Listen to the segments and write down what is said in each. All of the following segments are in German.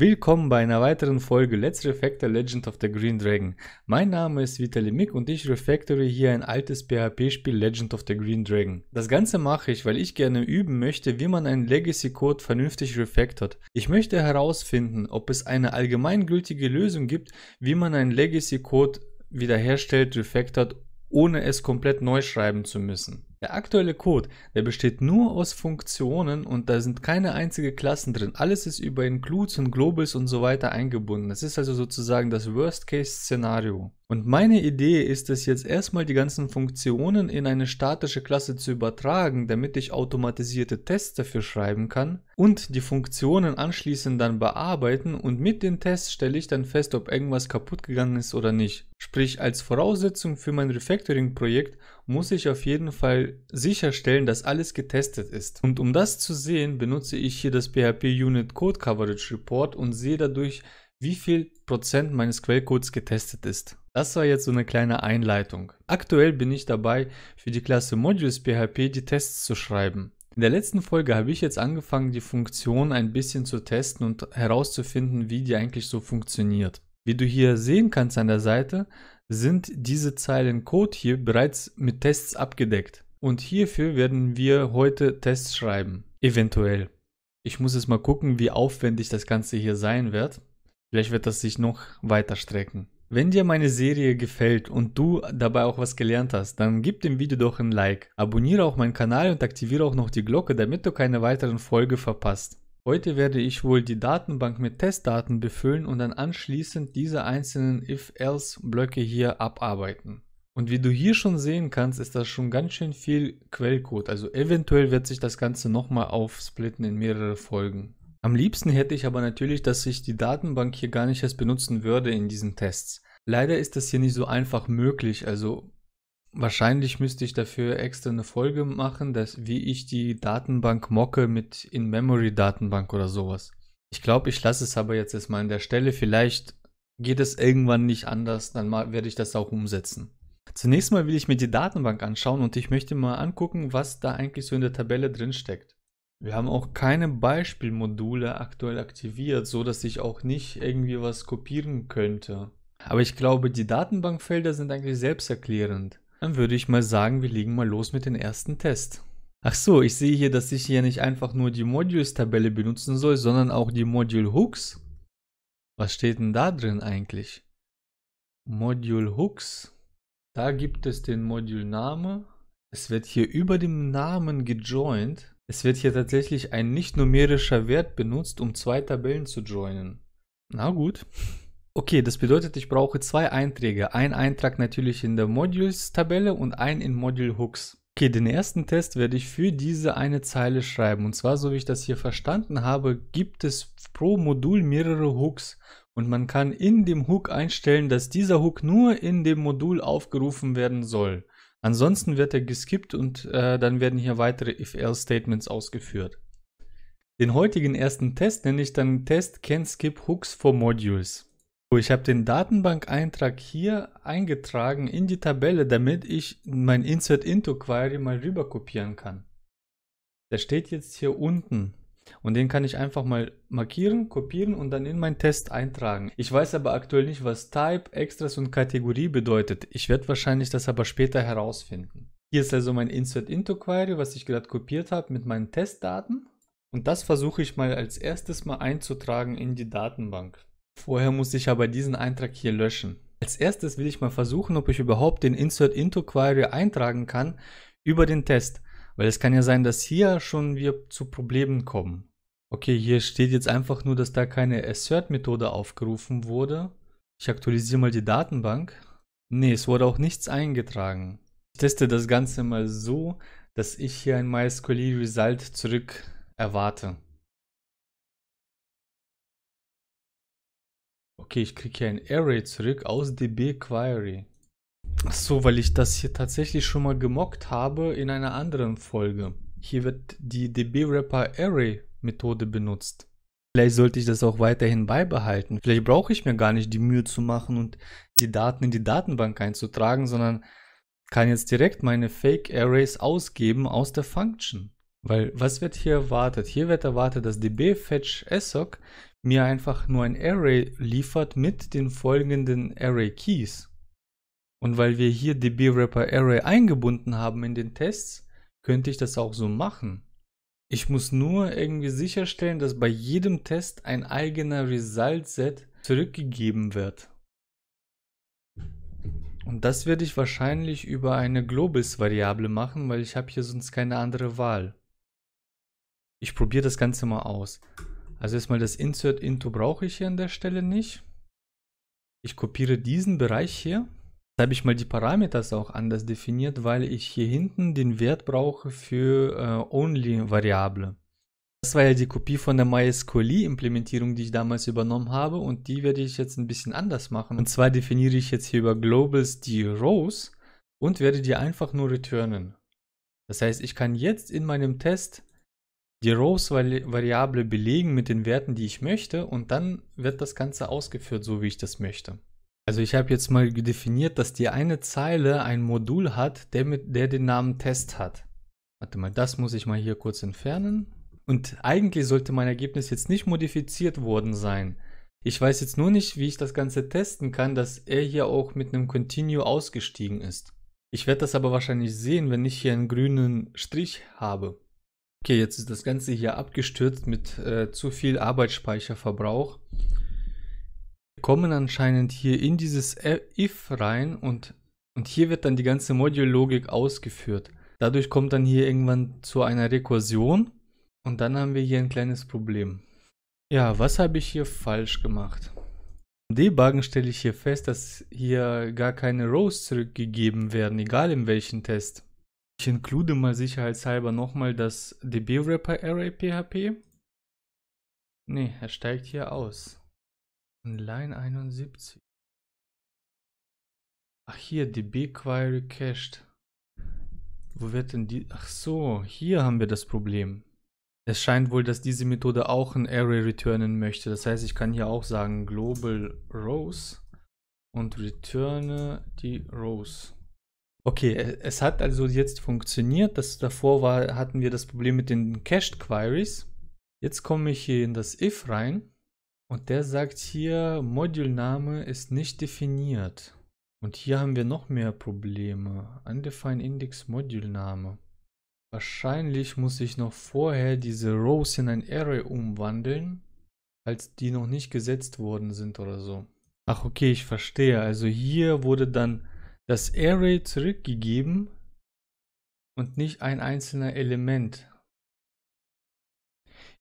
Willkommen bei einer weiteren Folge Let's Refactor Legend of the Green Dragon. Mein Name ist Vitaly Mick und ich refactore hier ein altes PHP-Spiel Legend of the Green Dragon. Das Ganze mache ich, weil ich gerne üben möchte, wie man einen Legacy-Code vernünftig refactort. Ich möchte herausfinden, ob es eine allgemeingültige Lösung gibt, wie man einen Legacy-Code wiederherstellt, refactort, ohne es komplett neu schreiben zu müssen. Der aktuelle Code, der besteht nur aus Funktionen und da sind keine einzige Klassen drin. Alles ist über Includes und Globals und so weiter eingebunden. Das ist also sozusagen das Worst-Case-Szenario. Und meine Idee ist es jetzt erstmal die ganzen Funktionen in eine statische Klasse zu übertragen, damit ich automatisierte Tests dafür schreiben kann und die Funktionen anschließend dann bearbeiten und mit den Tests stelle ich dann fest, ob irgendwas kaputt gegangen ist oder nicht. Sprich, als Voraussetzung für mein Refactoring-Projekt muss ich auf jeden Fall sicherstellen, dass alles getestet ist. Und um das zu sehen, benutze ich hier das PHP Unit Code Coverage Report und sehe dadurch, wie viel Prozent meines Quellcodes getestet ist. Das war jetzt so eine kleine Einleitung. Aktuell bin ich dabei, für die Klasse Modules PHP die Tests zu schreiben. In der letzten Folge habe ich jetzt angefangen, die Funktion ein bisschen zu testen und herauszufinden, wie die eigentlich so funktioniert. Wie du hier sehen kannst an der Seite, sind diese Zeilen Code hier bereits mit Tests abgedeckt. Und hierfür werden wir heute Tests schreiben. Eventuell. Ich muss jetzt mal gucken, wie aufwendig das Ganze hier sein wird. Vielleicht wird das sich noch weiter strecken. Wenn dir meine Serie gefällt und du dabei auch was gelernt hast, dann gib dem Video doch ein Like, abonniere auch meinen Kanal und aktiviere auch noch die Glocke, damit du keine weiteren Folge verpasst. Heute werde ich wohl die Datenbank mit Testdaten befüllen und dann anschließend diese einzelnen If-Else-Blöcke hier abarbeiten. Und wie du hier schon sehen kannst, ist das schon ganz schön viel Quellcode, also eventuell wird sich das Ganze nochmal aufsplitten in mehrere Folgen. Am liebsten hätte ich aber natürlich, dass ich die Datenbank hier gar nicht erst benutzen würde in diesen Tests. Leider ist das hier nicht so einfach möglich, also wahrscheinlich müsste ich dafür extra eine Folge machen, dass wie ich die Datenbank mocke mit In-Memory-Datenbank oder sowas. Ich glaube, ich lasse es aber jetzt erstmal an der Stelle. Vielleicht geht es irgendwann nicht anders, dann werde ich das auch umsetzen. Zunächst mal will ich mir die Datenbank anschauen und ich möchte mal angucken, was da eigentlich so in der Tabelle drin steckt. Wir haben auch keine Beispielmodule aktuell aktiviert, so dass ich auch nicht irgendwie was kopieren könnte. Aber ich glaube, die Datenbankfelder sind eigentlich selbsterklärend. Dann würde ich mal sagen, wir legen mal los mit dem ersten Test. Ach so, ich sehe hier, dass ich hier nicht einfach nur die Modules-Tabelle benutzen soll, sondern auch die Module-Hooks. Was steht denn da drin eigentlich? Module-Hooks. Da gibt es den Module-Name. Es wird hier über dem Namen gejoint. Es wird hier tatsächlich ein nicht numerischer Wert benutzt, um zwei Tabellen zu joinen. Na gut. Okay, das bedeutet, ich brauche zwei Einträge. Ein Eintrag natürlich in der Modules-Tabelle und ein in Module Hooks. Okay, den ersten Test werde ich für diese eine Zeile schreiben. Und zwar, so wie ich das hier verstanden habe, gibt es pro Modul mehrere Hooks. Und man kann in dem Hook einstellen, dass dieser Hook nur in dem Modul aufgerufen werden soll. Ansonsten wird er geskippt und äh, dann werden hier weitere if-else-Statements ausgeführt. Den heutigen ersten Test nenne ich dann Test Can Skip Hooks for Modules. So, ich habe den Datenbank-Eintrag hier eingetragen in die Tabelle, damit ich mein Insert Into Query mal rüber kopieren kann. Der steht jetzt hier unten und den kann ich einfach mal markieren, kopieren und dann in meinen Test eintragen. Ich weiß aber aktuell nicht, was Type, Extras und Kategorie bedeutet. Ich werde wahrscheinlich das aber später herausfinden. Hier ist also mein Insert Into Query, was ich gerade kopiert habe mit meinen Testdaten. Und das versuche ich mal als erstes mal einzutragen in die Datenbank. Vorher muss ich aber diesen Eintrag hier löschen. Als erstes will ich mal versuchen, ob ich überhaupt den Insert Into Query eintragen kann über den Test. Weil es kann ja sein, dass hier schon wir zu Problemen kommen. Okay, hier steht jetzt einfach nur, dass da keine Assert-Methode aufgerufen wurde. Ich aktualisiere mal die Datenbank. Nee, es wurde auch nichts eingetragen. Ich teste das Ganze mal so, dass ich hier ein MySQL Result zurück erwarte. Okay, ich kriege hier ein Array zurück aus db query. Ach so, weil ich das hier tatsächlich schon mal gemockt habe in einer anderen Folge. Hier wird die DB-Wrapper Array Methode benutzt. Vielleicht sollte ich das auch weiterhin beibehalten. Vielleicht brauche ich mir gar nicht die Mühe zu machen und die Daten in die Datenbank einzutragen, sondern kann jetzt direkt meine Fake Arrays ausgeben aus der Function. Weil was wird hier erwartet? Hier wird erwartet, dass DB Fetch ESOC mir einfach nur ein Array liefert mit den folgenden Array Keys. Und weil wir hier DB Wrapper Array eingebunden haben in den Tests, könnte ich das auch so machen. Ich muss nur irgendwie sicherstellen, dass bei jedem Test ein eigener Result Set zurückgegeben wird. Und das werde ich wahrscheinlich über eine Globals-Variable machen, weil ich habe hier sonst keine andere Wahl. Ich probiere das Ganze mal aus. Also erstmal das Insert Into brauche ich hier an der Stelle nicht. Ich kopiere diesen Bereich hier habe ich mal die Parameters auch anders definiert, weil ich hier hinten den Wert brauche für äh, Only-Variable. Das war ja die Kopie von der MySQL-Implementierung, die ich damals übernommen habe und die werde ich jetzt ein bisschen anders machen. Und zwar definiere ich jetzt hier über Globals die Rows und werde die einfach nur returnen. Das heißt, ich kann jetzt in meinem Test die Rows-Variable belegen mit den Werten, die ich möchte und dann wird das Ganze ausgeführt, so wie ich das möchte. Also ich habe jetzt mal definiert, dass die eine Zeile ein Modul hat, der, mit, der den Namen Test hat. Warte mal, das muss ich mal hier kurz entfernen. Und eigentlich sollte mein Ergebnis jetzt nicht modifiziert worden sein. Ich weiß jetzt nur nicht, wie ich das Ganze testen kann, dass er hier auch mit einem Continue ausgestiegen ist. Ich werde das aber wahrscheinlich sehen, wenn ich hier einen grünen Strich habe. Okay, jetzt ist das Ganze hier abgestürzt mit äh, zu viel Arbeitsspeicherverbrauch kommen anscheinend hier in dieses e- if rein und, und hier wird dann die ganze Module-Logik ausgeführt. Dadurch kommt dann hier irgendwann zu einer Rekursion und dann haben wir hier ein kleines Problem. Ja, was habe ich hier falsch gemacht? Im Debuggen stelle ich hier fest, dass hier gar keine Rows zurückgegeben werden, egal in welchen Test. Ich include mal sicherheitshalber nochmal das db wrapper array php Ne, er steigt hier aus. Line 71. Ach hier, die BigQuery cached. Wo wird denn die... Ach so, hier haben wir das Problem. Es scheint wohl, dass diese Methode auch ein Array returnen möchte. Das heißt, ich kann hier auch sagen global rows und returne die rows. Okay, e, es hat also jetzt funktioniert. Das davor war, hatten wir das Problem mit den cached queries. Jetzt komme ich hier in das if rein und der sagt hier, Modulname ist nicht definiert. Und hier haben wir noch mehr Probleme. Undefined Index Modulname. Wahrscheinlich muss ich noch vorher diese Rows in ein Array umwandeln, als die noch nicht gesetzt worden sind oder so. Ach okay, ich verstehe. Also hier wurde dann das Array zurückgegeben und nicht ein einzelner Element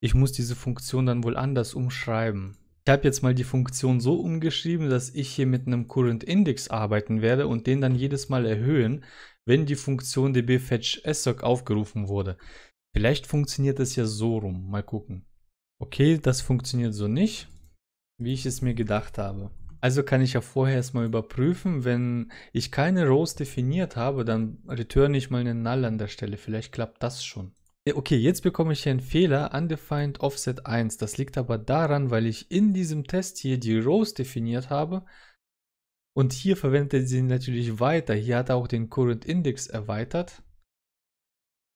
ich muss diese Funktion dann wohl anders umschreiben. Ich habe jetzt mal die Funktion so umgeschrieben, dass ich hier mit einem Current Index arbeiten werde und den dann jedes Mal erhöhen, wenn die Funktion dbFetchSoc aufgerufen wurde. Vielleicht funktioniert es ja so rum. Mal gucken. Okay, das funktioniert so nicht, wie ich es mir gedacht habe. Also kann ich ja vorher erstmal überprüfen, wenn ich keine Rows definiert habe, dann returne ich mal einen Null an der Stelle. Vielleicht klappt das schon okay, jetzt bekomme ich hier einen Fehler, undefined offset 1. Das liegt aber daran, weil ich in diesem Test hier die Rows definiert habe. Und hier verwendet er sie natürlich weiter. Hier hat er auch den Current Index erweitert.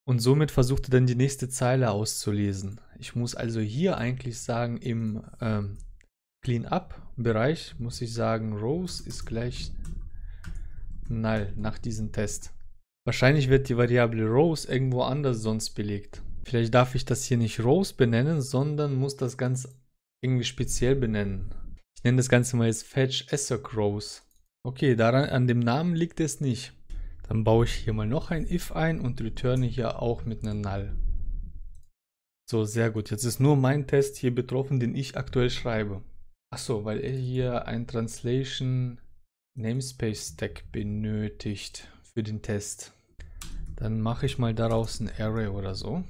Und somit versucht er dann die nächste Zeile auszulesen. Ich muss also hier eigentlich sagen, im ähm, Cleanup-Bereich muss ich sagen, Rows ist gleich null nach diesem Test. Wahrscheinlich wird die Variable Rows irgendwo anders sonst belegt. Vielleicht darf ich das hier nicht Rows benennen, sondern muss das ganz irgendwie speziell benennen. Ich nenne das Ganze mal jetzt Fetch Assoc Rows. Okay, daran, an dem Namen liegt es nicht. Dann baue ich hier mal noch ein if ein und returne hier auch mit einer null. So, sehr gut. Jetzt ist nur mein Test hier betroffen, den ich aktuell schreibe. Achso, weil er hier ein Translation Namespace Stack benötigt für den Test. Dann mache ich mal daraus ein Array oder so.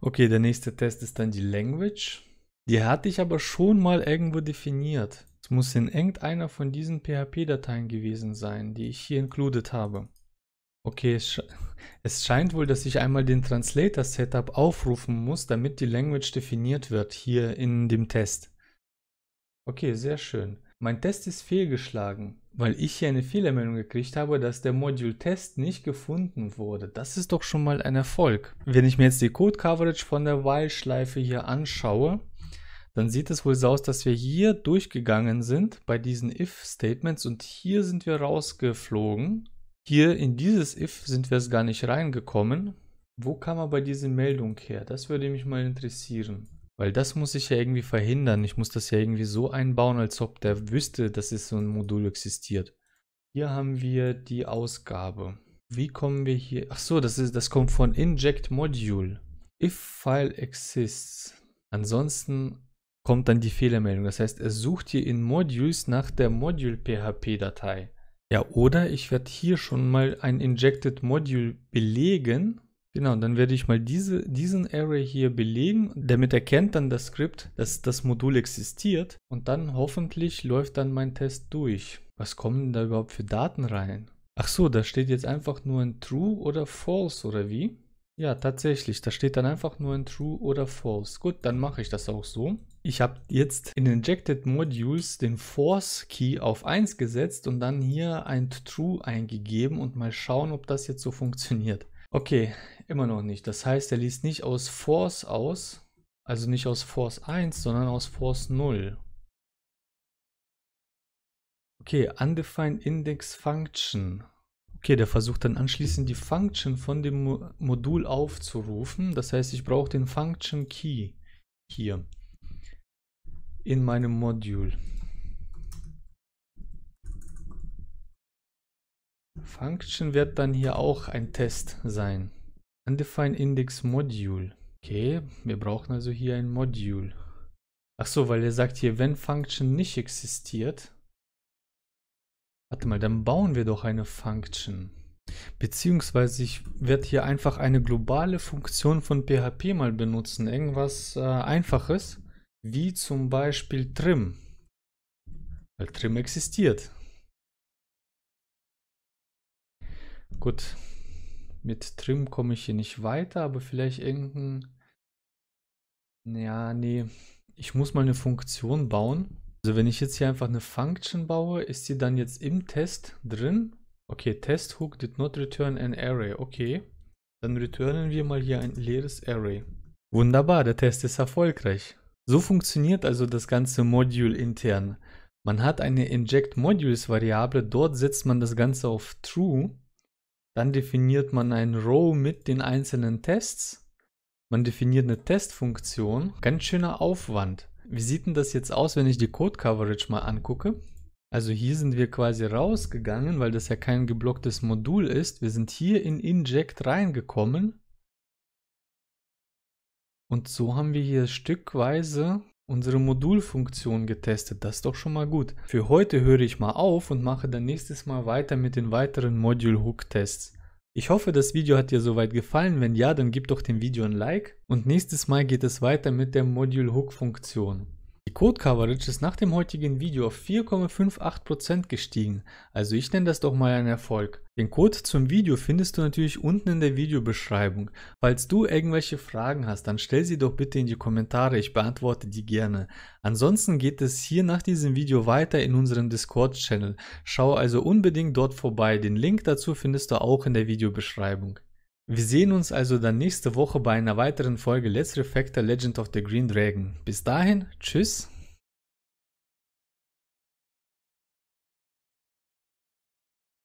Okay, der nächste Test ist dann die Language. Die hatte ich aber schon mal irgendwo definiert. Es muss in irgendeiner von diesen PHP-Dateien gewesen sein, die ich hier included habe. Okay, es, sche es scheint wohl, dass ich einmal den Translator-Setup aufrufen muss, damit die Language definiert wird hier in dem Test. Okay, sehr schön. Mein Test ist fehlgeschlagen, weil ich hier eine Fehlermeldung gekriegt habe, dass der Module Test nicht gefunden wurde. Das ist doch schon mal ein Erfolg. Wenn ich mir jetzt die Code Coverage von der While-Schleife hier anschaue, dann sieht es wohl so aus, dass wir hier durchgegangen sind bei diesen If-Statements und hier sind wir rausgeflogen. Hier in dieses If sind wir es gar nicht reingekommen. Wo kam aber diese Meldung her? Das würde mich mal interessieren. Weil das muss ich ja irgendwie verhindern. Ich muss das ja irgendwie so einbauen, als ob der wüsste, dass es so ein Modul existiert. Hier haben wir die Ausgabe. Wie kommen wir hier? Ach so, das, ist, das kommt von inject module. If file exists. Ansonsten kommt dann die Fehlermeldung. Das heißt, er sucht hier in Modules nach der Module-PHP-Datei. Ja, oder ich werde hier schon mal ein injected Module belegen Genau, dann werde ich mal diese, diesen Array hier belegen. Damit erkennt dann das Skript, dass das Modul existiert. Und dann hoffentlich läuft dann mein Test durch. Was kommen da überhaupt für Daten rein? Ach so, da steht jetzt einfach nur ein True oder False oder wie? Ja, tatsächlich. Da steht dann einfach nur ein True oder False. Gut, dann mache ich das auch so. Ich habe jetzt in Injected Modules den Force Key auf 1 gesetzt und dann hier ein True eingegeben und mal schauen, ob das jetzt so funktioniert. Okay, Immer noch nicht. Das heißt, er liest nicht aus Force aus, also nicht aus Force 1, sondern aus Force 0. Okay, undefined index function. Okay, der versucht dann anschließend die Function von dem Mo Modul aufzurufen. Das heißt, ich brauche den Function Key hier in meinem Modul. Function wird dann hier auch ein Test sein. Undefined Index Module. Okay, wir brauchen also hier ein Module. Ach so, weil er sagt hier, wenn Function nicht existiert. Warte mal, dann bauen wir doch eine Function. Beziehungsweise ich werde hier einfach eine globale Funktion von PHP mal benutzen. Irgendwas äh, Einfaches, wie zum Beispiel trim. Weil trim existiert. Gut, mit Trim komme ich hier nicht weiter, aber vielleicht irgendein... Ja, nee. Ich muss mal eine Funktion bauen. Also wenn ich jetzt hier einfach eine Function baue, ist sie dann jetzt im Test drin. Okay, Test Hook did not return an array. Okay, dann returnen wir mal hier ein leeres Array. Wunderbar, der Test ist erfolgreich. So funktioniert also das ganze Module intern. Man hat eine Inject Modules Variable, dort setzt man das Ganze auf True dann definiert man ein Row mit den einzelnen Tests. Man definiert eine Testfunktion. Ganz schöner Aufwand. Wie sieht denn das jetzt aus, wenn ich die Code Coverage mal angucke? Also hier sind wir quasi rausgegangen, weil das ja kein geblocktes Modul ist. Wir sind hier in Inject reingekommen. Und so haben wir hier stückweise unsere Modulfunktion getestet. Das ist doch schon mal gut. Für heute höre ich mal auf und mache dann nächstes Mal weiter mit den weiteren Module Hook Tests. Ich hoffe, das Video hat dir soweit gefallen. Wenn ja, dann gib doch dem Video ein Like. Und nächstes Mal geht es weiter mit der Module Hook Funktion. Die Code Coverage ist nach dem heutigen Video auf 4,58% gestiegen, also ich nenne das doch mal ein Erfolg. Den Code zum Video findest du natürlich unten in der Videobeschreibung. Falls du irgendwelche Fragen hast, dann stell sie doch bitte in die Kommentare, ich beantworte die gerne. Ansonsten geht es hier nach diesem Video weiter in unserem Discord-Channel. Schau also unbedingt dort vorbei, den Link dazu findest du auch in der Videobeschreibung. Wir sehen uns also dann nächste Woche bei einer weiteren Folge Let's Refactor Legend of the Green Dragon. Bis dahin, tschüss.